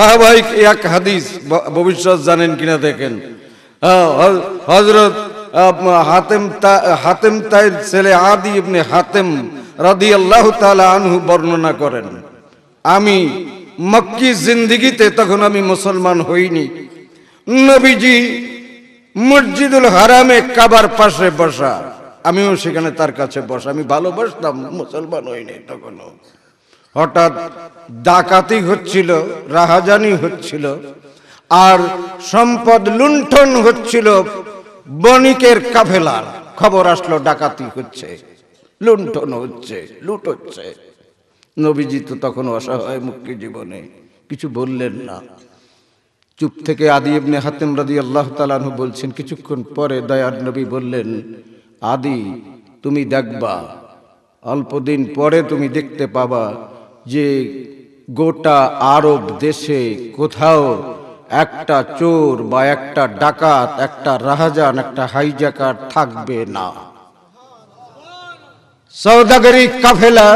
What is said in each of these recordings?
সাহাবাহিক এক হাদিস ভবিষ্যৎ জানেন কিনা দেখেন হজরত হাতেম হাতেম তাইর ছেলে আদি ইবনে হাতেম রাদি আল্লাহ আনহু বর্ণনা করেন আমি মক্কি জিন্দিগিতে তখন আমি মুসলমান হইনি নবীজি মসজিদুল হারামে কাবার পাশে বসা আমিও সেখানে তার কাছে বসা আমি ভালোবাসতাম মুসলমান হইনি তখনও হঠাৎ ডাকাতি হচ্ছিল রাহাজানি হচ্ছিল আর সম্পদ লুণ্ঠন হচ্ছিল বণিকের কাফেলার খবর আসলো ডাকাতি হচ্ছে লুণ্ঠন হচ্ছে লুট হচ্ছে নবীজি তো তখন অসহায় মুক্তি জীবনে কিছু বললেন না চুপ থেকে আদি ইবনে হাতেম রাজি আল্লাহ তালু বলছেন কিছুক্ষণ পরে দয়ার নবী বললেন আদি তুমি দেখবা অল্প দিন পরে তুমি দেখতে পাবা যে গোটা আরব দেশে কোথাও একটা চোর বা একটা ডাকাত একটা রাহাজান একটা হাইজাকার থাকবে না সৌদাগরি কাফেলা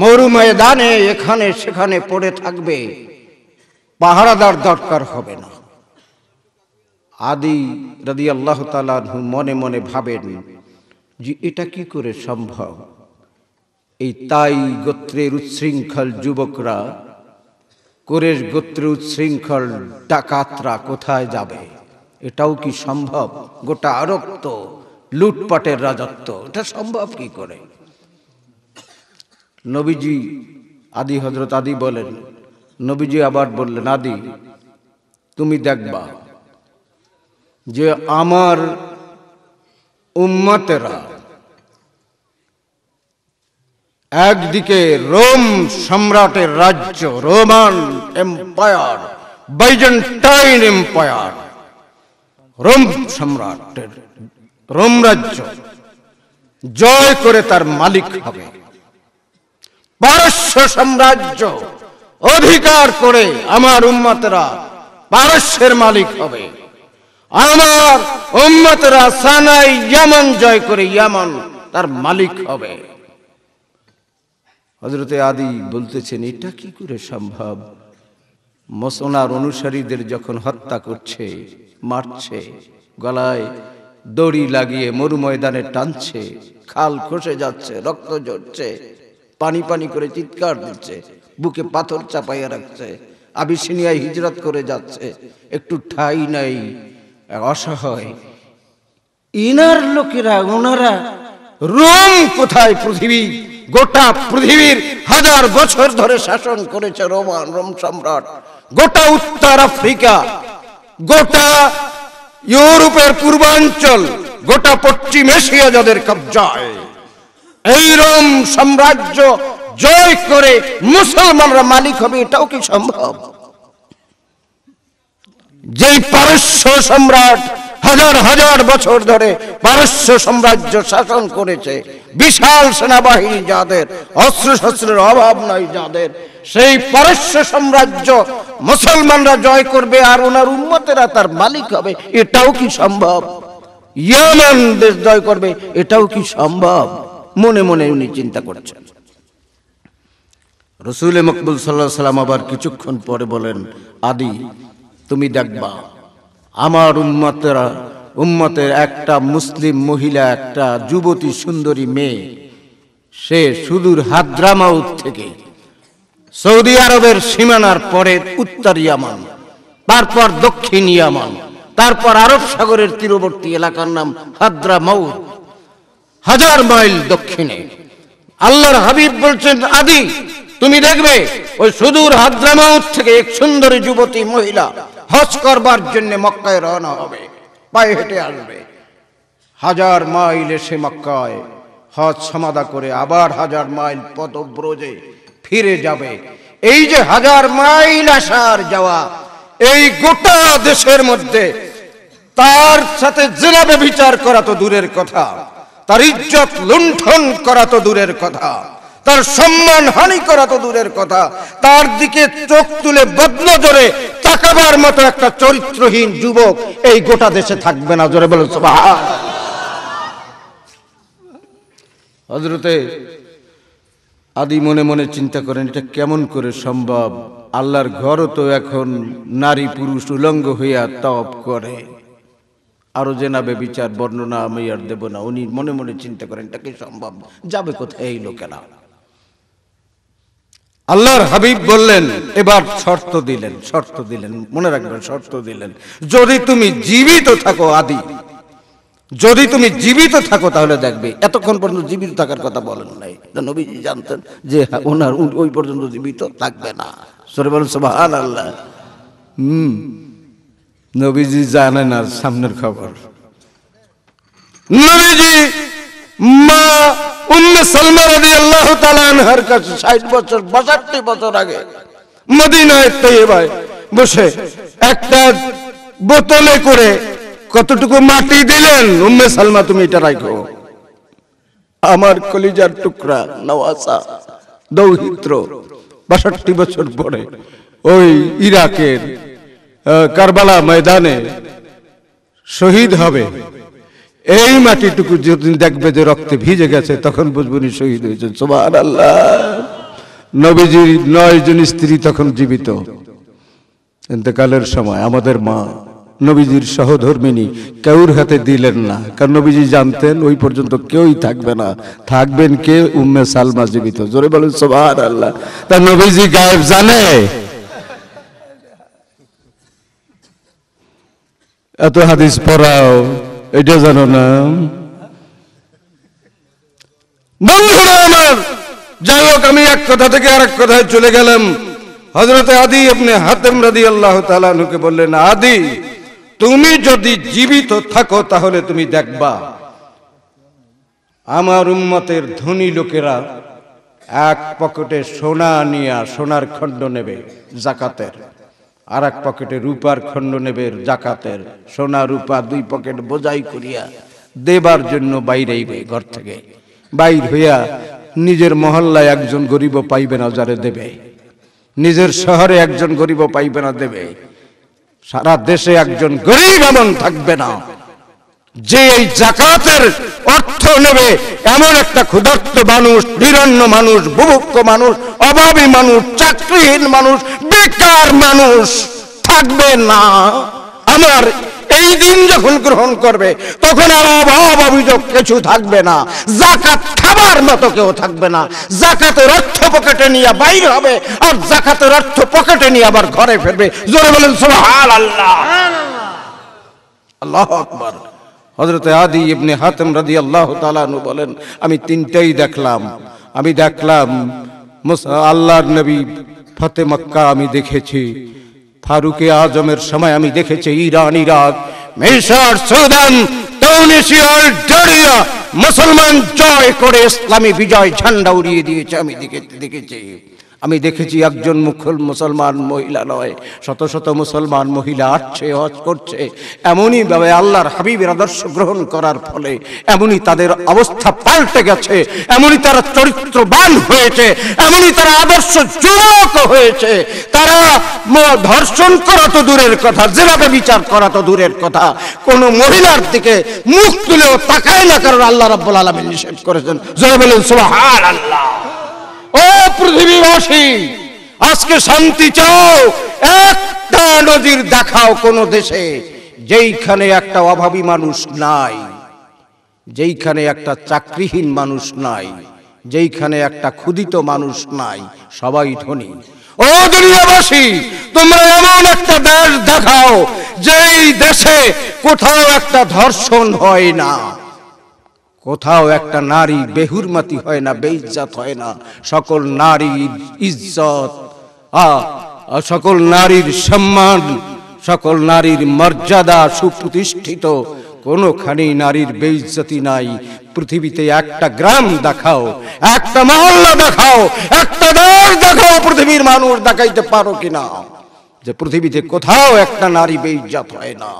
মরু ময়দানে এখানে সেখানে পড়ে থাকবে পাহারাদার দরকার হবে না আদি রাদি আল্লাহ তালু মনে মনে ভাবেন যে এটা কি করে সম্ভব এই তাই গোত্রের উচ্ছৃঙ্খল যুবকরা কোরেশ গোত্রের উচ্ছৃঙ্খল ডাকাতরা কোথায় যাবে এটাও কি সম্ভব গোটা আরব তো লুটপাটের রাজত্ব এটা সম্ভব কি করে নবীজি আদি হজরত আদি বলেন নবীজি আবার বললেন আদি তুমি দেখবা যে আমার উম্মাতেরা একদিকে রোম সম্রাটের রাজ্য Roman empire Byzantine empire Rome সম্রাটের রোম রাজ্য জয় করে তার মালিক হবে পারস্য সাম্রাজ্য অধিকার করে আমার উম্মতেরা পারস্যের মালিক হবে আমার উম্মতেরা সানাই ইয়ামান জয় করে ইয়ামান তার মালিক হবে হজরতে আদি বলতেছেন এটা কি করে সম্ভব মসনার অনুসারীদের যখন হত্যা করছে মারছে গলায় দড়ি লাগিয়ে মরু ময়দানে টানছে খাল খসে যাচ্ছে রক্ত জড়ছে পানি পানি করে চিৎকার দিচ্ছে বুকে পাথর চাপাইয়া রাখছে আবিসিনিয়ায় হিজরত করে যাচ্ছে একটু ঠাই নাই অসহায় ইনার লোকেরা ওনারা রোম কোথায় পৃথিবী গোটা পৃথিবীর হাজার বছর ধরে শাসন করেছে রোমান রোম সম্রাট গোটা উত্তর আফ্রিকা গোটা ইউরোপের পূর্বাঞ্চল গোটা পশ্চিম এশিয়া যাদের কবজায় এই রোম সাম্রাজ্য জয় করে মুসলমানরা মালিক হবে এটাও কি সম্ভব যেই পারস্য সম্রাট হাজার হাজার বছর ধরে পারস্য সাম্রাজ্য শাসন করেছে বিশাল সেনাবাহিনী যাদের অস্ত্রশস্ত্রের অভাব নাই যাদের সেই পারস্য সাম্রাজ্য মুসলমানরা জয় করবে আর ওনার উন্মতেরা তার মালিক হবে এটাও কি সম্ভব ইয়ামান দেশ জয় করবে এটাও কি সম্ভব মনে মনে উনি চিন্তা করেছেন রসুল মকবুল সাল্লাহ সাল্লাম আবার কিছুক্ষণ পরে বলেন আদি তুমি দেখবা আমার উম্মতেরা উম্মতের একটা মুসলিম মহিলা একটা যুবতী সুন্দরী মেয়ে সে সুদূর হাদ্রামাউদ থেকে সৌদি আরবের সীমানার পরে উত্তর ইয়ামান তারপর দক্ষিণ ইয়ামান তারপর আরব সাগরের তীরবর্তী এলাকার নাম হাদ্রামাউদ হাজার মাইল দক্ষিণে আল্লাহর হাবিব বলছেন আদি তুমি দেখবে ওই সুদূর হাদ্রামাউদ থেকে এক সুন্দরী যুবতী মহিলা হজ করবার জন্য মক্কায় রওনা হবে পায়ে হেঁটে আসবে হাজার মাইল এসে মক্কায় হজ সমাধা করে আবার হাজার মাইল পদব্রজে ফিরে যাবে এই যে হাজার মাইল আসার যাওয়া এই গোটা দেশের মধ্যে তার সাথে জেলাবে বিচার করা তো দূরের কথা তার ইজ্জত লুণ্ঠন করা তো দূরের কথা তার সম্মান হানি করা তো দূরের কথা তার দিকে চোখ তুলে বদল জোরে তাকাবার মতো একটা চরিত্রহীন যুবক এই গোটা দেশে থাকবে না জোরে বলুন হজরতে আদি মনে মনে চিন্তা করেন এটা কেমন করে সম্ভব আল্লাহর ঘরও তো এখন নারী পুরুষ উলঙ্গ হইয়া তপ করে আরো যে না বিচার বর্ণনা আমি আর দেব না উনি মনে মনে চিন্তা করেন এটা কি সম্ভব যাবে কোথায় এই লোকেরা আল্লাহর হাবিব বললেন এবার শর্ত দিলেন শর্ত দিলেন মনে রাখবেন শর্ত দিলেন যদি তুমি জীবিত থাকো আদি যদি তুমি জীবিত থাকো তাহলে দেখবে এতক্ষণ পর্যন্ত জীবিত থাকার কথা বলেন নাই নবীজি জানতেন যে ওনার ওই পর্যন্ত জীবিত থাকবে না সরে বলেন আল্লাহ হম নবীজি জানেন আর সামনের খবর নবীজি মা উম্মে সালমা রাদিয়াল্লাহু তাআলা আনহার কাছে 60 বছর 62 বছর আগে মদিনায় তৈয়বায় বসে একটা বোতলে করে কতটুকু মাটি দিলেন উম্মে সালমা তুমি এটা রাখো আমার কলিজার টুকরা নওয়াসা দৌহিত্র বাষট্টি বছর পরে ওই ইরাকের কারবালা ময়দানে শহীদ হবে এই মাটিটুকু যেদিন দেখবে যে রক্তে ভিজে গেছে তখন বুঝবো শহীদ হয়েছেন সোমান আল্লাহ নবীজির নয় জন স্ত্রী তখন জীবিত এতেকালের সময় আমাদের মা নবীজির সহধর্মিনী কেউর হাতে দিলেন না কারণ নবীজি জানতেন ওই পর্যন্ত কেউই থাকবে না থাকবেন কে উম্মে সালমা জীবিত জোরে বলেন সোভার আল্লাহ তা নবীজি গায়েব জানে এত হাদিস পড়াও এটা জানো না বন্ধুরা আমার যাই হোক আমি এক কথা থেকে আর এক কথায় চলে গেলাম হজরতে আদি আপনি হাতেম রাদি আল্লাহ তালুকে বললেন আদি তুমি যদি জীবিত থাকো তাহলে তুমি দেখবা আমার উম্মতের ধনী লোকেরা এক পকেটে সোনা নিয়া সোনার খণ্ড নেবে জাকাতের আর এক পকেটে রূপার খণ্ড নেবের জাকাতের সোনা রূপা দুই পকেট বোঝাই করিয়া দেবার জন্য বাইরে ঘর থেকে বাইর হইয়া নিজের মহল্লায় একজন গরিব পাইবে না যারে দেবে নিজের শহরে একজন গরিব পাইবে না দেবে সারা দেশে একজন গরিব এমন থাকবে না যে এই জাকাতের অর্থ নেবে এমন একটা ক্ষুধার্ত মানুষ নিরন্ন মানুষ বুভুক্ষ মানুষ অভাবী মানুষ চাকরিহীন মানুষ বেকার মানুষ থাকবে না আমার এই দিন যখন গ্রহণ করবে তখন আর অভাব অভিযোগ কিছু থাকবে না জাকাত খাবার মতো কেউ থাকবে না জাকাতের অর্থ পকেটে নিয়ে বাইরে হবে আর জাকাতের অর্থ পকেটে নিয়ে আবার ঘরে ফিরবে জোরে বলেন সোহাল আল্লাহ আল্লাহ আকবর হজরত আদি ইবনে হাতম রাজি আল্লাহ তালু বলেন আমি তিনটাই দেখলাম আমি দেখলাম আল্লাহর নবী ফতে মক্কা আমি দেখেছি ফারুকে আজমের সময় আমি দেখেছি ইরান ইরাক মিশর সুদান টাউনিশিয়ার জড়িয়া মুসলমান জয় করে ইসলামী বিজয় ঝান্ডা উড়িয়ে দিয়েছে আমি দেখেছি আমি দেখেছি একজন মুখল মুসলমান মহিলা নয় শত শত মুসলমান মহিলা আসছে হজ করছে এমনই ভাবে আল্লাহর হাবিবের আদর্শ গ্রহণ করার ফলে এমনই তাদের অবস্থা পাল্টে গেছে এমনই তারা চরিত্রবান হয়েছে এমনই তারা আদর্শ যুবক হয়েছে তারা ধর্ষণ করা তো দূরের কথা যেভাবে বিচার করা তো দূরের কথা কোনো মহিলার দিকে মুখ তুলেও তাকায় না কারণ আল্লাহ রব্বুল আলমী নিষেধ করেছেন জয় বলুন সোহার আল্লাহ ও পৃথিবীবাসী আজকে শান্তি চাও একটা নদীর দেখাও কোন দেশে যেইখানে একটা অভাবী মানুষ নাই যেইখানে একটা চাকরিহীন মানুষ নাই যেইখানে একটা ক্ষুদিত মানুষ নাই সবাই ধনী ও দুনিয়াবাসী তোমরা এমন একটা দেশ দেখাও যেই দেশে কোথাও একটা ধর্ষণ হয় না কোথাও একটা নারী বেহুরমাতি হয় না বেইজ্জাত হয় না সকল নারীর ইজ্জত সকল নারীর সম্মান সকল নারীর মর্যাদা সুপ্রতিষ্ঠিত কোনোখানেই নারীর বেইজ্জতি নাই পৃথিবীতে একটা গ্রাম দেখাও একটা মহল্লা দেখাও একটা দেশ দেখাও পৃথিবীর মানুষ দেখাইতে পারো কিনা যে পৃথিবীতে কোথাও একটা নারী বেইজ্জাত হয় না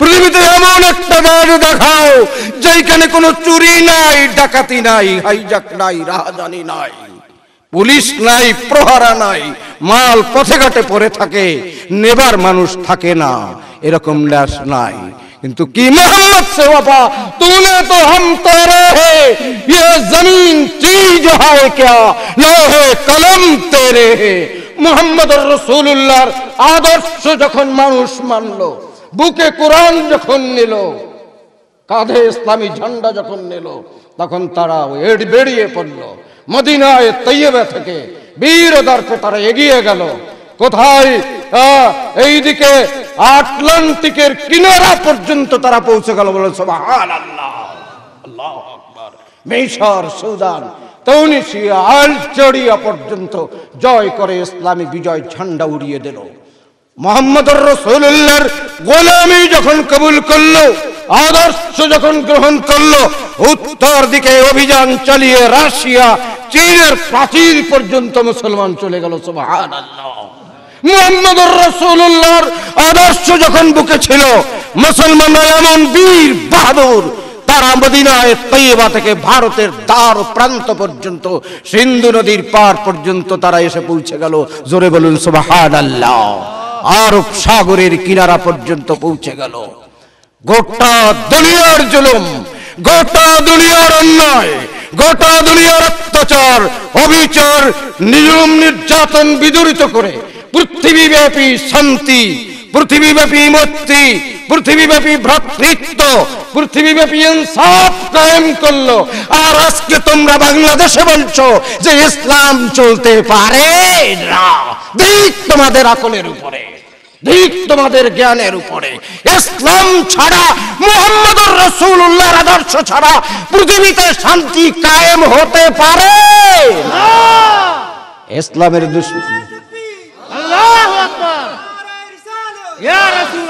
পৃথিবীতে এমন একটা বাড়ি দেখাও যেখানে কোনো চুরি নাই ডাকাতি নাই হাইজাক নাই রাহাজানি নাই পুলিশ নাই প্রহারা নাই মাল পথে ঘাটে পড়ে থাকে নেবার মানুষ থাকে না এরকম ন্যাস নাই কিন্তু কি মোহাম্মদ সে বাবা তুনে তো হম ইয়ে তেরে হে ये जमीन चीज है क्या ना মোহাম্মদর রসুল্লাহর আদর্শ যখন মানুষ মানল বুকে কোরআন যখন নিল কাঁধে ইসলামী ঝান্ডা যখন নিল তখন তারা এড বেরিয়ে পড়ল মদিনায় তৈবে থেকে বীর দর্পে তারা এগিয়ে গেল কোথায় এইদিকে আটলান্টিকের কিনারা পর্যন্ত তারা পৌঁছে গেল বলে সবাই আল্লাহ আল্লাহ সুদান তৌনিশিয়া আলচড়িয়া পর্যন্ত জয় করে ইসলামী বিজয় ঝান্ডা উড়িয়ে দিল মোহাম্মদর রসুল্লাহর গোলামি যখন কবুল করলো আদর্শ যখন গ্রহণ করলো উত্তর দিকে অভিযান চালিয়ে রাশিয়া চীনের প্রাচীর পর্যন্ত মুসলমান চলে গেল সুবাহান মোহাম্মদুর রসুল্লাহর আদর্শ যখন বুকে ছিল মুসলমানরা এমন বীর বাহাদুর তারা মদিনায় তৈবা থেকে ভারতের দ্বার প্রান্ত পর্যন্ত সিন্ধু নদীর পার পর্যন্ত তারা এসে পৌঁছে গেল জোরে বলুন সুবাহান আল্লাহ আরব সাগরের কিনারা পর্যন্ত পৌঁছে গেল গোটা দুনিয়ার জুলুম গোটা দুনিয়ার অন্যায় গোটা দুনিয়ার অত্যাচার অবিচার নিজম নির্যাতন বিদুরিত করে পৃথিবীব্যাপী শান্তি পৃথিবীব্যাপী মুক্তি পৃথিবীব্যাপী ভ্রাতৃত্ব পৃথিবীব্যাপী ইনসাফ কায়েম করলো আর আজকে তোমরা বাংলাদেশে বলছো যে ইসলাম চলতে পারে না দিক তোমাদের আকলের উপরে ঠিক তোমাদের জ্ঞানের উপরে ইসলাম ছাড়া মোহাম্মদ রসুল্লাহর আদর্শ ছাড়া পৃথিবীতে শান্তি কায়েম হতে পারে ইসলামের দুশ্মন আল্লাহু আকবার ইয়া রাসূল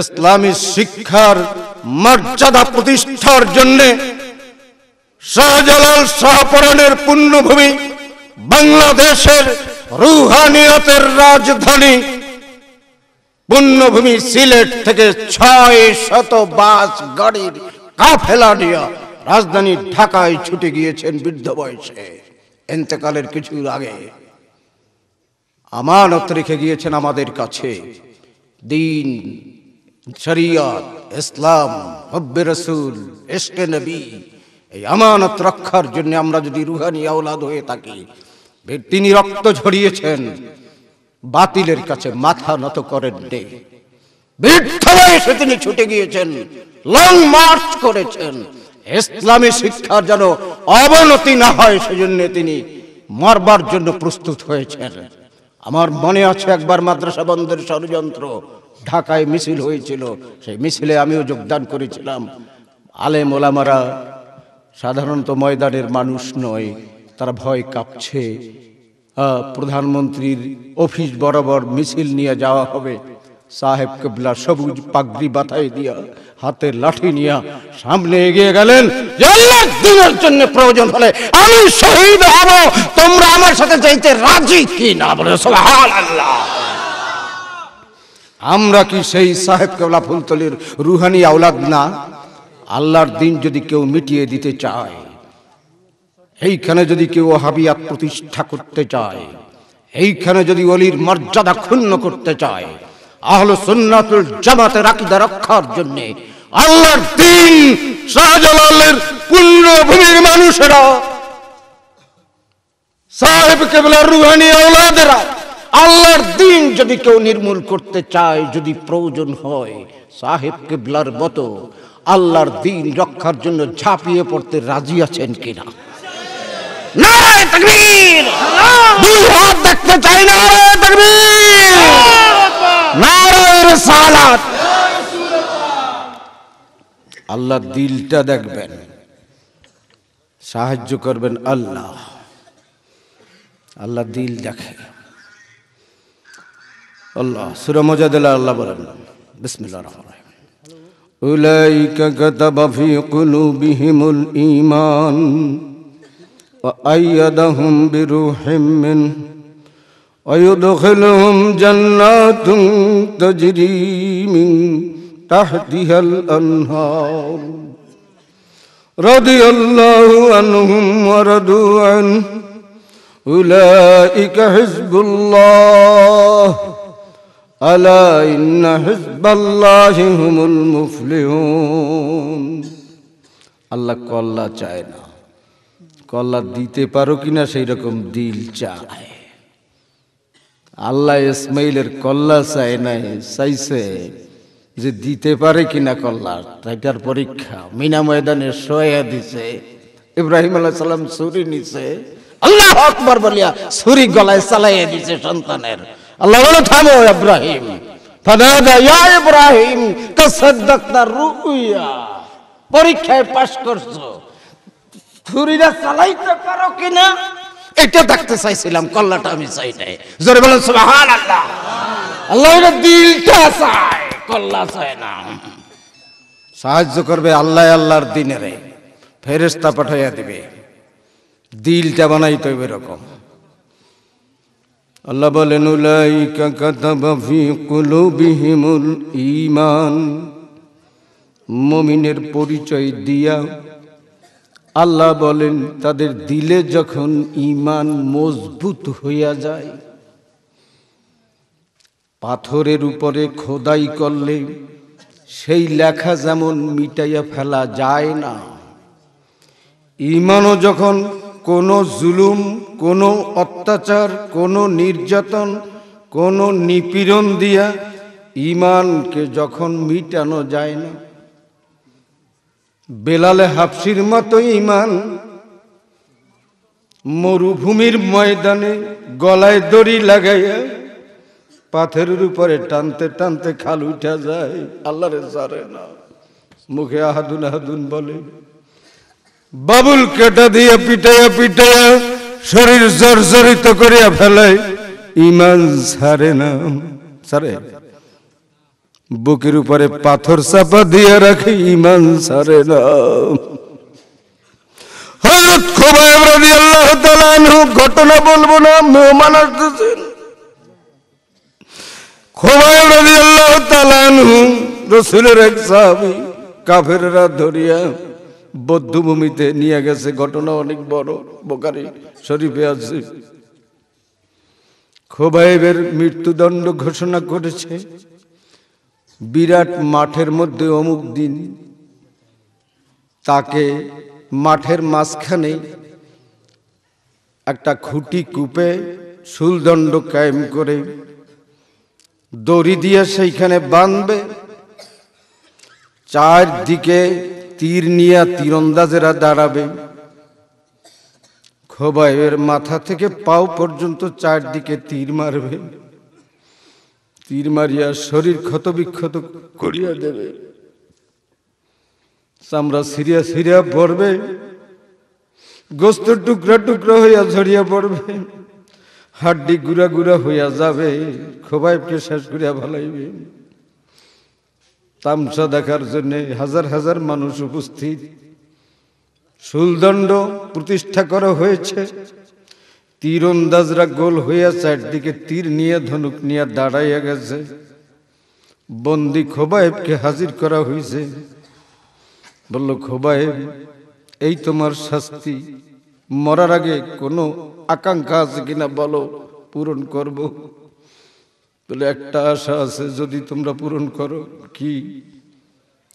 ইসলামী শিক্ষার মর্যাদা প্রতিষ্ঠার জন্যে শাহজালাল শাহপরণের পুণ্যভূমি বাংলাদেশের রুহানিয়তের রাজধানী পুণ্যভূমি সিলেট থেকে ছয় শত বাস গাড়ির কাফেলা নিয়ে রাজধানী ঢাকায় ছুটে গিয়েছেন বৃদ্ধ বয়সে এতেকালের কিছু আগে আমানত রেখে গিয়েছেন আমাদের কাছে দিন শরিয়ত ইসলাম হব্বে রসুল এসকে নবী এই আমানত রক্ষার জন্য আমরা যদি রুহানি আওলাদ হয়ে থাকি তিনি রক্ত ঝরিয়েছেন বাতিলের কাছে মাথা নত করেন নেই বৃদ্ধরায় এসে তিনি ছুটে গিয়েছেন লং মার্চ করেছেন ইসলামী শিক্ষার যেন অবনতি না হয় সেজন্য তিনি মরবার জন্য প্রস্তুত হয়েছেন আমার মনে আছে একবার মাদ্রাসা বন্ধের ষড়যন্ত্র ঢাকায় মিছিল হয়েছিল সেই মিছিলে আমিও যোগদান করেছিলাম আলে মোলামারা সাধারণত ময়দানের মানুষ নয় তারা ভয় কাঁপছে প্রধানমন্ত্রীর অফিস বরাবর মিছিল নিয়ে যাওয়া হবে সাহেব কেবলা সবুজ পাগড়ি বাতায় দিয়া হাতে লাঠি নিয়ে সামনে এগিয়ে গেলেন দিনের জন্য প্রয়োজন হলে আমি শহীদ হব তোমরা আমার সাথে যাইতে রাজি কি না বলে আল্লাহ আমরা কি সেই সাহেব কেবলা ফুলতলির রুহানি আওলাদ না আল্লাহর দিন যদি কেউ মিটিয়ে দিতে চায় এইখানে যদি কেউ হাবিয়াত প্রতিষ্ঠা করতে চায় এইখানে যদি অলির মর্যাদা ক্ষুণ্ণ করতে চায় আহলো সুন্নাতুল জামাতে রাকিদা রক্ষার জন্য আল্লাহর দিন শাহজালালের পুণ্যভূমির মানুষেরা সাহেব কেবলা রুহানি আওলাদেরা আল্লাহর দিন যদি কেউ নির্মূল করতে চায় যদি প্রয়োজন হয় সাহেব কেবলার মতো আল্লাহর দিন রক্ষার জন্য ঝাঁপিয়ে পড়তে রাজি আছেন কিনা দেখতে চাই আল্লাহ দিলটা দেখবেন সাহায্য করবেন আল্লাহ আল্লাহ দিল দেখে الله سورة مجد الله بارك بسم الله الرحمن الرحيم أولئك كتب في قلوبهم الإيمان وأيدهم بروح منه ويدخلهم جنات تجري من تحتها الأنهار رضي الله عنهم ورضوا عنه أولئك حزب الله ألا إن حزب الله هم المفلحون আল্লাহ কল্লা চায় না কল্লা দিতে পারো কিনা সেই রকম দিল চায় আল্লাহ ইসমাইলের কল্লা চায় নাই চাইছে যে দিতে পারে কিনা কল্লা তাইটার পরীক্ষা মিনা ময়দানে সয়া দিছে ইব্রাহিম আল্লাহ সাল্লাম ছুরি নিছে আল্লাহ আকবর বলিয়া ছুরি গলায় চালাইয়া দিছে সন্তানের আল্লাহ বলো থামো ইব্রাহিম ইব্রাহিম পরীক্ষায় পাশ করছো ছুরিটা চালাইতে পারো কিনা এটা দেখতে চাইছিলাম কল্লাটা আমি চাই নাই জোরে বলেন সুবহান আল্লাহ আল্লাহ দিলটা চায় কল্লা চায় না সাহায্য করবে আল্লাহ আল্লাহর দিনেরে ফেরেস্তা পাঠাইয়া দিবে দিলটা বানাইতে হবে এরকম আল্লাহ বলেন উলাইকা কুলুবিহিমুল ইমান মমিনের পরিচয় দিয়া আল্লাহ বলেন তাদের দিলে যখন ইমান মজবুত হইয়া যায় পাথরের উপরে খোদাই করলে সেই লেখা যেমন মিটাইয়া ফেলা যায় না ইমানও যখন কোনো জুলুম কোনো অত্যাচার কোনো নির্যাতন কোনো নিপীড়ন দিয়া ইমানকে যখন মিটানো যায় না বেলালে হাফসির মতো ইমান মরুভূমির ময়দানে গলায় দড়ি লাগাইয়া পাথরের উপরে টানতে টানতে খাল উঠা যায় আল্লাহরে সারে না মুখে আহাদুন আহাদুন বলে বাবুল কেটা দিয়ে পিটাইয়া পিটাইয়া শরীর জর্জরিত করিয়া ফেলে ইমান সারে না সারে বুকের উপরে পাথর চাপা দিয়ে রাখি ইমান সারে না হজরত খুবাইব রাদিয়াল্লাহু তাআলা আনহু ঘটনা বলবো না মেহমান আসতেছেন খুবাইব রাদিয়াল্লাহু তাআলা আনহু রাসূলের এক সাহাবী কাফেররা ধরিয়া বৌদ্ধভূমিতে নিয়ে গেছে ঘটনা অনেক বড় বোকারি শরীফে আছে খোবাইবের মৃত্যুদণ্ড ঘোষণা করেছে বিরাট মাঠের মধ্যে অমুক দিন তাকে মাঠের মাঝখানে একটা খুঁটি কূপে শুলদণ্ড কায়েম করে দড়ি দিয়ে সেইখানে বাঁধবে চারদিকে তীর নিয়া তীরন্দাজেরা দাঁড়াবে খোবাইয়ের মাথা থেকে পাও পর্যন্ত চারদিকে তীর মারবে তীর মারিয়া শরীর ক্ষতবিক্ষত করিয়া দেবে চামড়া সিরিয়া সিরিয়া পড়বে গোস্ত টুকরা টুকরা হইয়া ঝরিয়া পড়বে হাড্ডি গুড়া গুড়া হইয়া যাবে খোবাইবকে শেষ করিয়া ভালাইবে তামসা দেখার জন্যে হাজার হাজার মানুষ উপস্থিত সুলদণ্ড প্রতিষ্ঠা করা হয়েছে তীরন্দাজরা গোল হইয়া চারদিকে তীর নিয়ে ধনুক নিয়ে দাঁড়াইয়া গেছে বন্দি খোবাহেবকে হাজির করা হয়েছে বলল খোবাহেব এই তোমার শাস্তি মরার আগে কোনো আকাঙ্ক্ষা আছে কিনা বলো পূরণ করবো তাহলে একটা আশা আছে যদি তোমরা পূরণ করো কি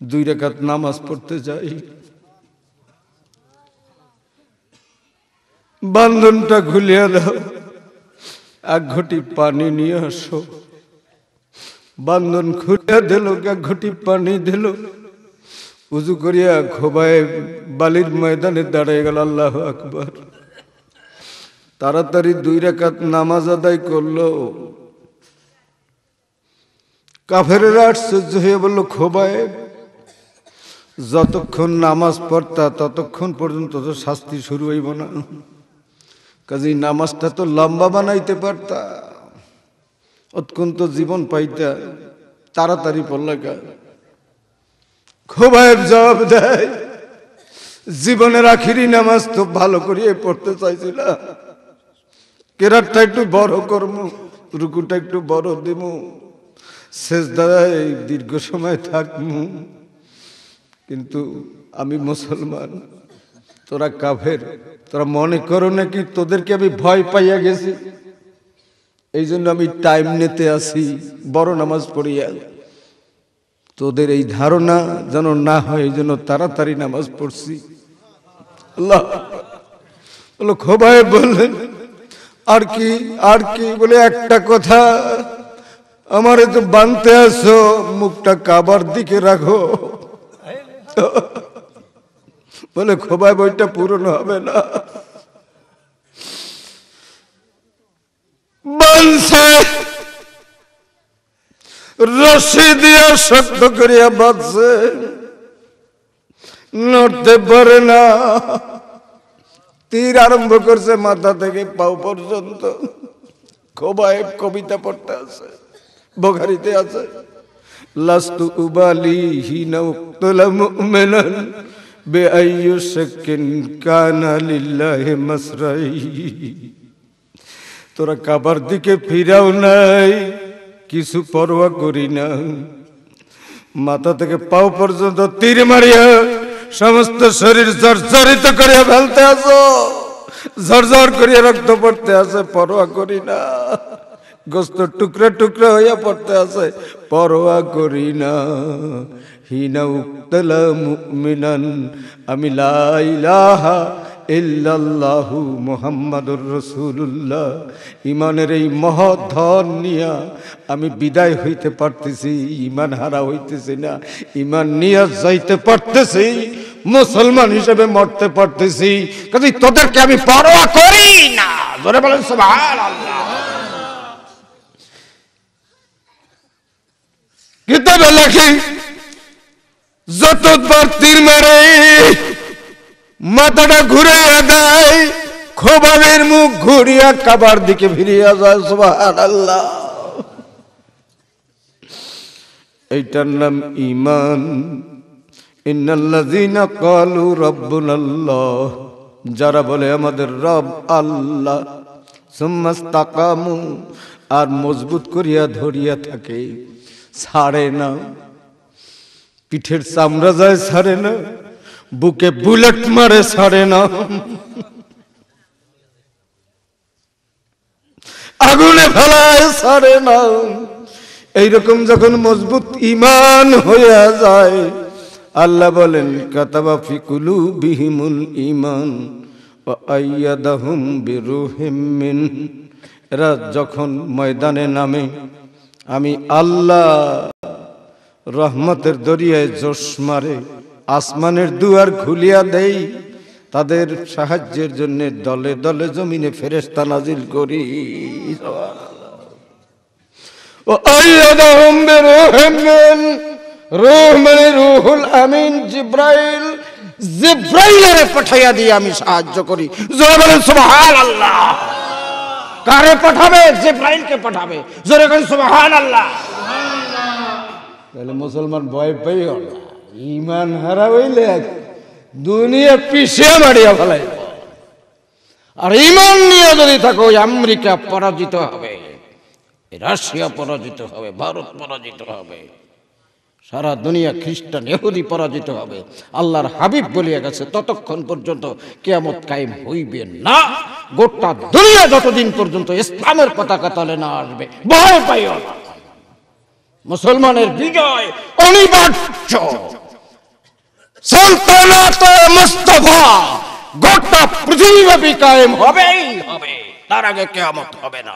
দুই রেখাত নামাজ পড়তে যাই বান্ধনটা ঘুলিয়া দাও এক ঘটি পানি নিয়ে আসো বান্ধন খুলিয়া দিল এক ঘটি পানি দিল উজু করিয়া খোবায় বালির ময়দানে দাঁড়িয়ে গেল আল্লাহ আকবর তাড়াতাড়ি দুই রেখাত নামাজ আদায় করলো কাফেরেরা আশ্চর্য হয়ে বলল খোবায় যতক্ষণ নামাজ পড়তা ততক্ষণ পর্যন্ত তো শাস্তি শুরু হইব না কাজেই নামাজটা তো লম্বা বানাইতে পারতা অত্যন্ত জীবন পাইতা তাড়াতাড়ি পড়লাকা খোবায়ের জবাব দেয় জীবনের আখিরি নামাজ তো ভালো করিয়ে পড়তে চাইছিল কেরাটটা একটু বড় কর্ম রুকুটা একটু বড় দিমু শেষ দাদায় দীর্ঘ সময় থাকম কিন্তু আমি মুসলমান তোরা কাফের তোরা মনে করো নাকি তোদেরকে আমি ভয় পাইয়া গেছি এই জন্য আমি টাইম নিতে আসি বড় নামাজ পড়িয়া তোদের এই ধারণা যেন না হয় এই জন্য তাড়াতাড়ি নামাজ পড়ছি খোবায় বললেন আর কি আর কি বলে একটা কথা আমারে তো বানতে আসো মুখটা কাবার দিকে রাখো বলে খোবায় বইটা পূরণ হবে না বানছে রশি দিয়া শক্ত করিয়া বাঁধছে নড়তে পারে না তীর আরম্ভ করছে মাথা থেকে পাও পর্যন্ত খোবায় কবিতা পড়তে আছে বখারিতে আছে লাস্তু উবালি হিনা উক্তলা মুমিনান বেআইয়ু শাকিন কানা লিল্লাহি মাসরাই তোরা কাবার দিকে ফিরাও নাই কিছু পরোয়া করি না মাথা থেকে পাও পর্যন্ত তীর মারিয়া সমস্ত শরীর জর্জরিত করিয়া ফেলতে আসো ঝরঝর করিয়া রক্ত পড়তে আসে পরোয়া করি না গোস্ত টুকরা টুকরা হইয়া পড়তে আছে পরোয়া করি না হিনা উক্তলা মুমিনান আমি লাইলাহা ইল্লাল্লাহু মুহাম্মাদুর রসুল্লাহ ইমানের এই মহৎ ধন নিয়া আমি বিদায় হইতে পারতেছি ইমান হারা হইতেছি না ইমান নিয়া যাইতে পারতেছি মুসলমান হিসেবে মরতে পারতেছি কাজে তোদেরকে আমি পরোয়া করি না ধরে বলেন সুবহানাল্লাহ কিতাবে লেখি যতবার তীর মারে মাথাটা ঘুরে দেয় খোবাবের মুখ ঘুরিয়া কাবার দিকে ফিরিয়া যায় সুবহানাল্লাহ এইটার নাম ইমান ইন্নাল্লাযিনা ক্বালু রাব্বুনাল্লাহ যারা বলে আমাদের রব আল্লাহ সুম্মাস্তাকামু আর মজবুত করিয়া ধরিয়া থাকে ছাড়ে না পিঠের চামড়া যায় ছাড়ে না বুকে বুলেট মারে ছাড়ে না আগুনে ফেলায় ছাড়ে না এইরকম যখন মজবুত ইমান হইয়া যায় আল্লাহ বলেন কাতাবা ফিকুলু বিহিমুল ইমান এরা যখন ময়দানে নামে আমি আল্লাহ রহমতের দরিয়ায় জোশ মারে আসমানের দুয়ার খুলিয়া দেই তাদের সাহায্যের জন্য দলে দলে জমিনে ফেরেস্তা নাজিল করি আমিন জিব্রাইল পাঠাইয়া দিয়ে আমি সাহায্য করি জয় বলেন সুবহানাল্লাহ কারে পাঠাবে যে জেব্রাইলকে পাঠাবে জোরে কই সুবহান আল্লাহ তাহলে মুসলমান ভয় পাই না ইমান হারা হইলে দুনিয়া পিছিয়ে মারিয়া ফেলাই আর ইমান নিয়ে যদি থাকো আমেরিকা পরাজিত হবে রাশিয়া পরাজিত হবে ভারত পরাজিত হবে সারা দুনিয়া খ্রিস্টান এহুদি পরাজিত হবে আল্লাহর হাবিব বলিয়া গেছে ততক্ষণ পর্যন্ত কেয়ামত কায়েম হইবে না গোটা দুনিয়া যতদিন পর্যন্ত ইসলামের পতাকা তলে না আসবে ভয় পাই মুসলমানের বিজয় অনিবার্য মুস্তফা গোটা পৃথিবী কায়েম হবেই হবে তার আগে কেয়ামত হবে না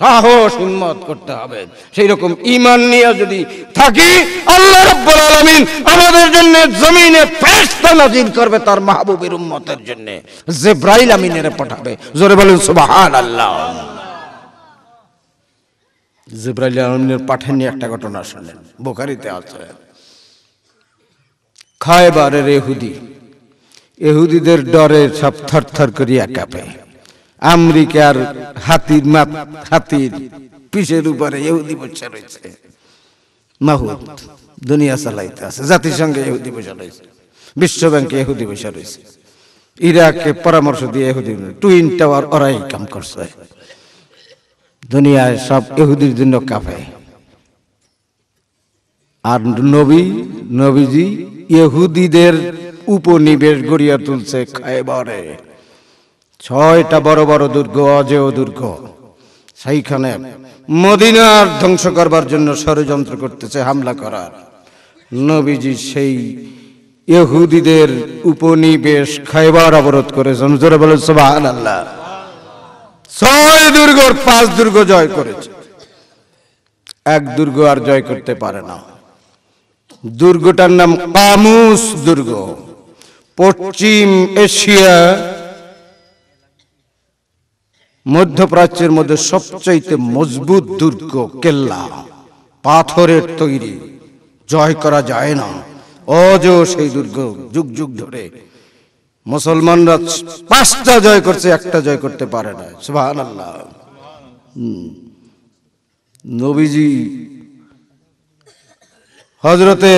সাহস হিম্মত করতে হবে সেই রকম ইমান নিয়ে যদি থাকি আল্লাহ রব্বুল আলামিন আমাদের জন্য জমিনে ফেরেশতা নাজির করবে তার মাহবুবের উম্মতের জন্য জিবরাইল আমিনের পাঠাবে জোরে বলুন সুবহানাল্লাহ জিবরাইল আমিনের আলমিনের নিয়ে একটা ঘটনা শুনলেন বুখারীতে আছে খায়বারের ইহুদি ইহুদিদের ডরে সব থরথর করিয়া কাঁপে আমেরিকার হাতির মাত হাতির পিছের উপরে ইহুদি বসে রয়েছে মাহুদ দুনিয়া চালাইতে আছে জাতিসংঘে ইহুদি বসে রয়েছে বিশ্বব্যাংকে ইহুদি বসে রয়েছে ইরাককে পরামর্শ দিয়ে ইহুদি টুইন টাওয়ার ওরাই কাম করছে দুনিয়ায় সব ইহুদির জন্য কাঁপে আর নবী নবীজি ইহুদিদের উপনিবেশ গড়িয়া তুলছে খায়বারে ছয়টা বড় বড় দুর্গ অজেয় দুর্গ সেইখানে মদিনার ধ্বংস করবার জন্য ষড়যন্ত্র করতেছে হামলা করার নবীজি সেই ইহুদিদের উপনিবেশ খাইবার অবরোধ করেছেন জোরে বলে আল্লাহ ছয় দুর্গর পাঁচ দুর্গ জয় করেছে এক দুর্গ আর জয় করতে পারে না দুর্গটার নাম কামুস দুর্গ পশ্চিম এশিয়া মধ্যপ্রাচ্যের মধ্যে সবচাইতে মজবুত দুর্গ কেল্লা পাথরের তৈরি জয় করা যায় না অজ সেই দুর্গ যুগ যুগ ধরে মুসলমানরা পাঁচটা জয় করছে একটা জয় করতে পারে না সুহান আল্লাহ নবীজি হজরতে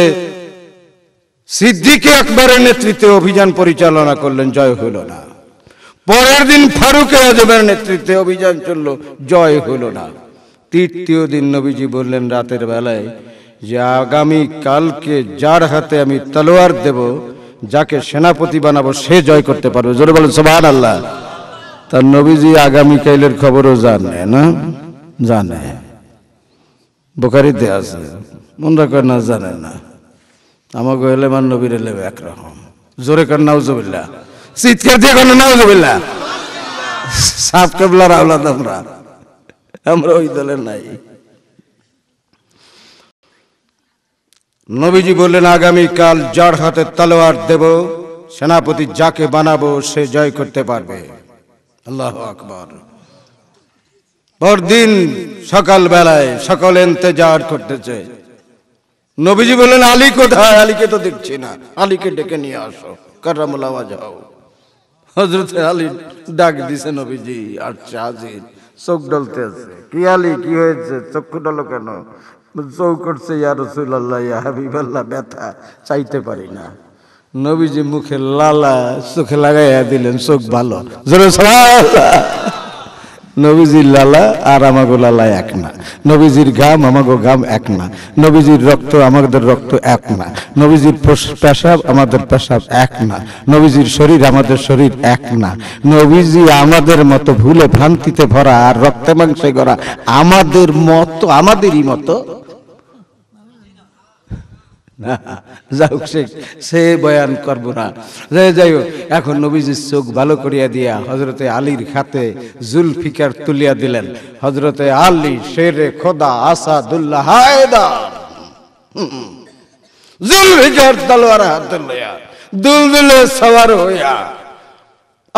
সিদ্দিকে একবারের নেতৃত্বে অভিযান পরিচালনা করলেন জয় হইল না পরের দিন ফারুক আজমের নেতৃত্বে অভিযান চলল জয় হলো না তৃতীয় দিন নবীজি বললেন রাতের বেলায় যে আগামী কালকে যার হাতে আমি তলোয়ার দেব যাকে সেনাপতি বানাবো সে জয় করতে পারবে জোরে বলেন সোভান আল্লাহ তার নবীজি আগামীকালের খবরও জানে না জানে বোখারিতে আছে মন করে না জানে না আমাকে এলেমান নবীর এলেম একরকম জোরে কর নাউজবিল্লা চিৎকার দিয়ে কোনো না সাপ কেবলার আওলাদ আমরা আমরা ওই দলের নাই নবীজি বললেন আগামীকাল যার হাতে তলোয়ার দেব সেনাপতি যাকে বানাবো সে জয় করতে পারবে আল্লাহ আকবর পরদিন সকাল বেলায় সকল এন্তেজার করতেছে নবীজি বললেন আলী কোথায় আলীকে তো দেখছি না আলীকে ডেকে নিয়ে আসো কারামুলাওয়া যাও হজরত আলী ডাক দিছে নবীজি আচ্ছা চাজি চোখ ডলতে আছে কি আলী কি হয়েছে চক্ষু ডল কেন চৌ করছে ইয়া রসুল্লাহ ইয়া হাবিবাল্লাহ ব্যথা চাইতে পারি না নবীজি মুখে লালা চোখে লাগাইয়া দিলেন চোখ ভালো জোরে নবীজির লালা আর আমাগো লালা এক না নবীজির গাম আমাগো গাম এক না নবীজির রক্ত আমাদের রক্ত এক না নবীজির পেশাব আমাদের পেশাব এক না নবীজির শরীর আমাদের শরীর এক না নবীজি আমাদের মতো ভুলে ভ্রান্তিতে ভরা আর রক্তে মাংসে গড়া আমাদের মতো আমাদেরই মতো না যাই সে বয়ান করবো না যাই যাই এখন নবীজির চোখ ভালো করিয়া দিয়া হজরতে আলীর হাতে জুলফিকার তুলিয়া দিলেন হজরতে আলী শেরে খোদা আসাদুল্লাহ হায়দার জুলফিকার তলোয়ার হাতে লইয়া দুলদুলে সওয়ার হইয়া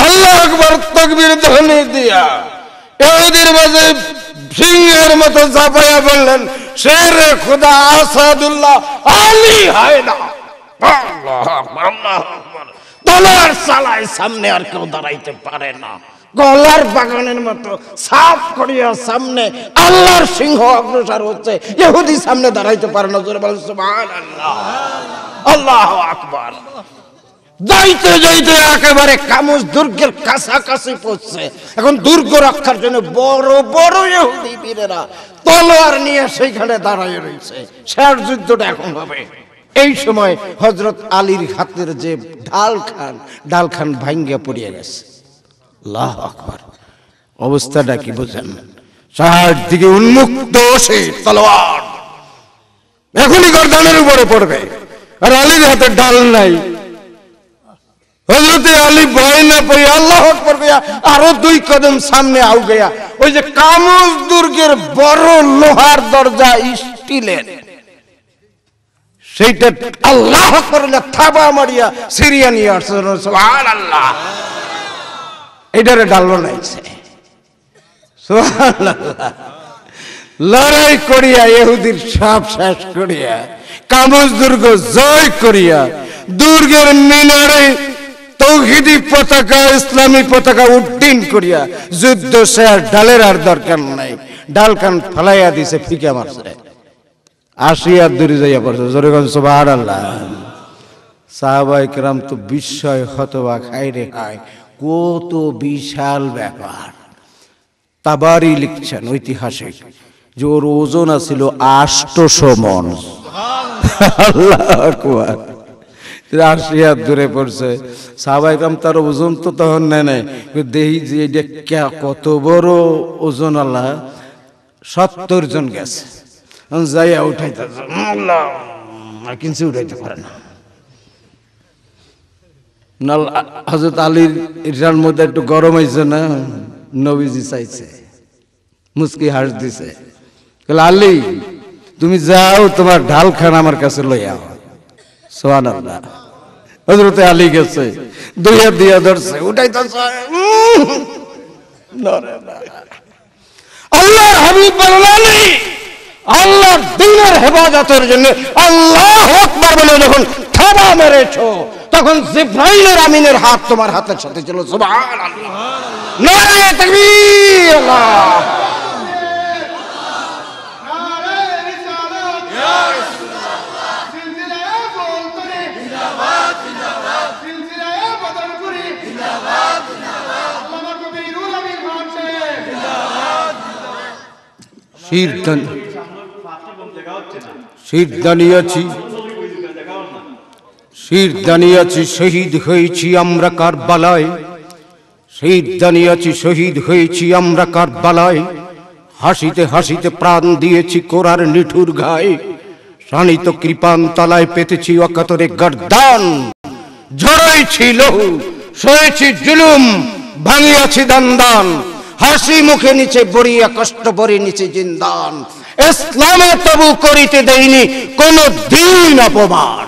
আল্লাহ আকবর তকবীর ধ্বনি দিয়া এদের মাঝে সিংহের মতো চাপাইয়া বললেন শের খুদা আসাদুল্লাহ আলী হয় না দলার সালায় সামনে আর কেউ দাঁড়াইতে পারে না গলার বাগানের মতো সাফ করিয়া সামনে আল্লাহর সিংহ অগ্রসর হচ্ছে ইহুদি সামনে দাঁড়াইতে পারে না জোরে সুবহানাল্লাহ আল্লাহ আকবার যাইতে যাইতে একেবারে কামজ দুর্গের কাছাকাছি পড়ছে এখন দুর্গ রক্ষার জন্য বড় বড় ইহুদি বীরেরা তলোয়ার নিয়ে সেইখানে দাঁড়ায় রয়েছে শেষ যুদ্ধটা এখন হবে এই সময় হজরত আলীর হাতের যে ঢাল খান ঢাল খান ভাঙ্গে পড়িয়ে গেছে লাহ আকবর অবস্থাটা কি বোঝেন দিকে উন্মুক্ত সে তলোয়ার এখনই গর্দানের উপরে পড়বে আর আলীর হাতে ডাল নাই হজরতে আলী ভয় না আল্লাহ আরো দুই কদম সামনে আউ ওই যে কামল দুর্গের বড় লোহার দরজা স্টিলের ডাল লড়াই করিয়া এহুদির সাপ শেষ করিয়া কামজ দুর্গ জয় করিয়া দুর্গের মিনারে তৌহিদি পতাকা ইসলামী পতাকা উড্ডীন করিয়া যুদ্ধ সে আর ডালের আর দরকার নাই ডাল ফালাইয়া দিছে ফিকে মারছে আসিয়া দূরে যাইয়া পড়ছে জোরেগঞ্জ সোভার আল্লাহ সাহাবাই কেরাম তো বিস্ময় হতবা খাই রে খায় কত বিশাল ব্যাপার তাবারি লিখছেন ঐতিহাসিক যে ওর ওজন আছিল আষ্টশো মন আল্লাহ রাশিয়া দূরে পড়ছে সাহাবাই কাম তার ওজন তো তখন নেয় নাই দেহি যে এটা কত বড় ওজন আল্লাহ সত্তর জন গেছে যাইয়া উঠাইতে কিন্তু উঠাইতে পারে না হজরত আলীর ইরার মধ্যে একটু গরম হয়েছে না নবীজি চাইছে মুসকি হাস দিছে আলি তুমি যাও তোমার ঢালখানা আমার কাছে লইয়া সোয়ান আল্লাহ হজরতে আলী গেছে দুই দিয়ে ধরছে ওটাই তো আল্লাহ হাবিব বানানি আল্লাহ দিনের হেফাজতের জন্য আল্লাহ আকবার বলে যখন থাবা মেরেছ তখন জিব্রাইলের আমিনের হাত তোমার হাতের সাথে ছিল নারে তাকবীর আল্লাহ সিদ্ধান্ত সিদ্ধানিয়াছি সিদ্ধানিয়াছি শহীদ হয়েছি আমরা কারবালায় সিদ্ধানিয়াছি শহীদ হয়েছি আমরা কারবালায় হাসিতে হাসিতে প্রাণ দিয়েছি কোরার নিঠুর গায়ে শানিত কৃপান তালায় পেতেছি অকাতরে গর্দান ঝড়ই ছিল সয়েছি জুলুম ভাঙিয়াছি দান দান হাসি মুখে নিচে বড়িয়া কষ্ট ভরে নিচে জিন্দান ইসলামে তবু করিতে দেয়নি কোন দিন অপমান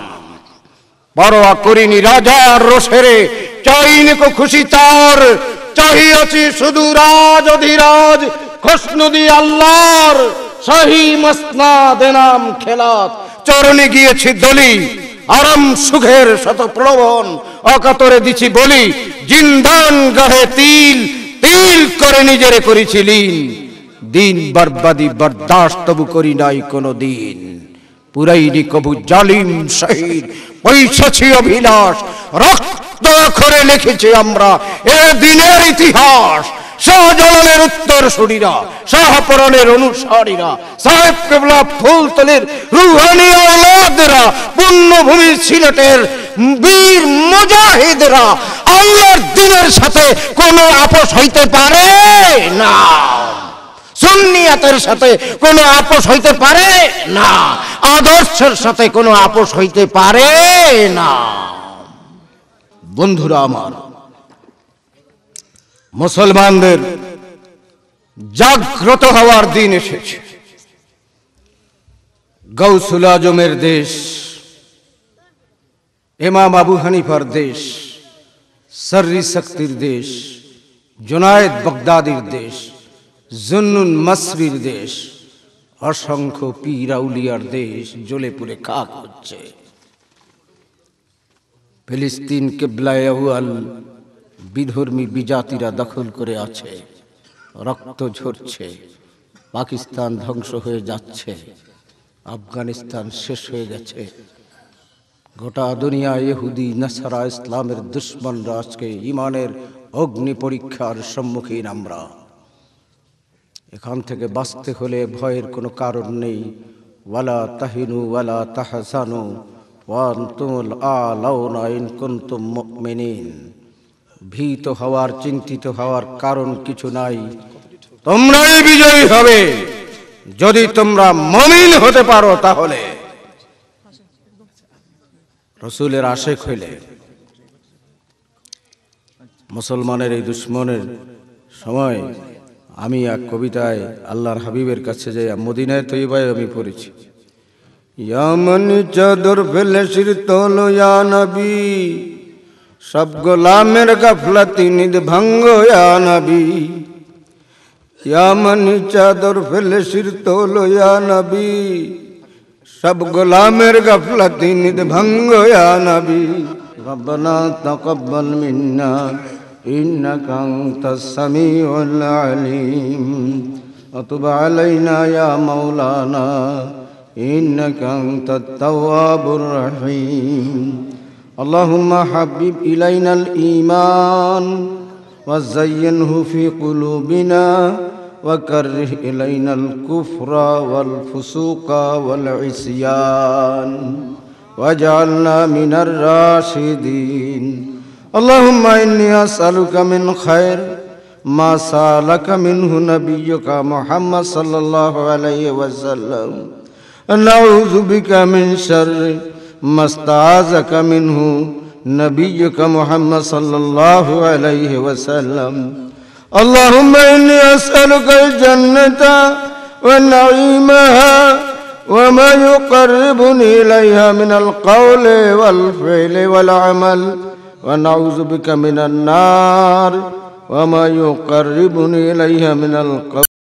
বড়া করিনি রাজার রোষেরে চাইনি কো খুশি তার চাহিয়াছি শুধু রাজ অধিরাজ খসনুদি আল্লাহর সহি মসনা দেনাম খেলাত চরণে গিয়েছি দলি আরাম সুখের শত প্রলোভন অকাতরে দিছি বলি জিন্দান গাহে তিল তিল করে নিজেরে করেছিলেন দিন বরবাদি বরদাস্ত তবু করি নাই কোনো দিন পুরাইনি কবু জালিম শহীদ পৈশাছি অভিলাষ রক্ত করে লিখেছি আমরা এ দিনের ইতিহাস শাহজালালের উত্তর সুরীরা শাহপরণের অনুসারীরা সাহেব কেবলা ফুলতলের রুহানি ওলাদেরা সিলেটের বীর মুজাহিদরা আল্লাহর দিনের সাথে কোনো আপোষ হইতে পারে না সুন্নিয়াতের সাথে কোনো আপোষ হইতে পারে না আদর্শের সাথে কোনো আপোষ হইতে পারে না বন্ধুরা আমার মুসলমানদের জাগ্রত হওয়ার দিন এসেছে গৌসুল আজমের দেশ এমাম আবু হানিফার দেশ সর্রি শক্তির দেশ জোনায়েদ বগদাদির দেশ জুন্নুন মসরির দেশ অসংখ্য পিরাউলিয়ার দেশ জ্বলে পুরে কাক হচ্ছে ফিলিস্তিন কেবলায়াল বিধর্মী বিজাতিরা দখল করে আছে রক্ত ঝরছে পাকিস্তান ধ্বংস হয়ে যাচ্ছে আফগানিস্তান শেষ হয়ে গেছে গোটা দুনিয়া ইহুদি নাসারা ইসলামের দুশ্মনরা আজকে ইমানের অগ্নি পরীক্ষার সম্মুখীন আমরা এখান থেকে বাঁচতে হলে ভয়ের কোনো কারণ নেই ওয়ালা তাহিনু ওয়ালা তাহসানু ওয়ান্তুল আলাউনা ইন কুনতুম মেনিন ভীত হওয়ার চিন্তিত হওয়ার কারণ কিছু নাই তোমরাই বিজয়ী হবে যদি তোমরা মমিন হতে পারো তাহলে রসুলের আশেক হইলে মুসলমানের এই দুশ্মনের সময় আমি এক কবিতায় আল্লাহর হাবিবের কাছে যাই মদিনায় তৈবায় আমি পড়েছি ইয়ামন চাদর ফেলে শির তোল নবী সব গোলামের গাফলাতি নিদ ভঙ্গ নবী ইয়ামন চাদর ফেলে শির তোল নবী सब गुलामेर गफलत निद भंग يا نبي ربنا تقبل منا إنك أنت السميع العليم أتب علينا يا مولانا إنك أنت التواب الرحيم اللهم حبب إلينا الإيمان وزينه في قلوبنا وكره إلينا الكفر والفسوق والعصيان واجعلنا من من الراشدين اللهم إني أسألك خير ما سالك منه نبيك محمد صلى الله عليه وسلم نعوذ بك من شر ما استعاذك منه نبيك محمد صلى صلی اللہ علیہ اللهم إني أسألك الجنة ونعيمها وما يقربني إليها من القول والفعل والعمل ونعوذ بك من النار وما يقربني إليها من القول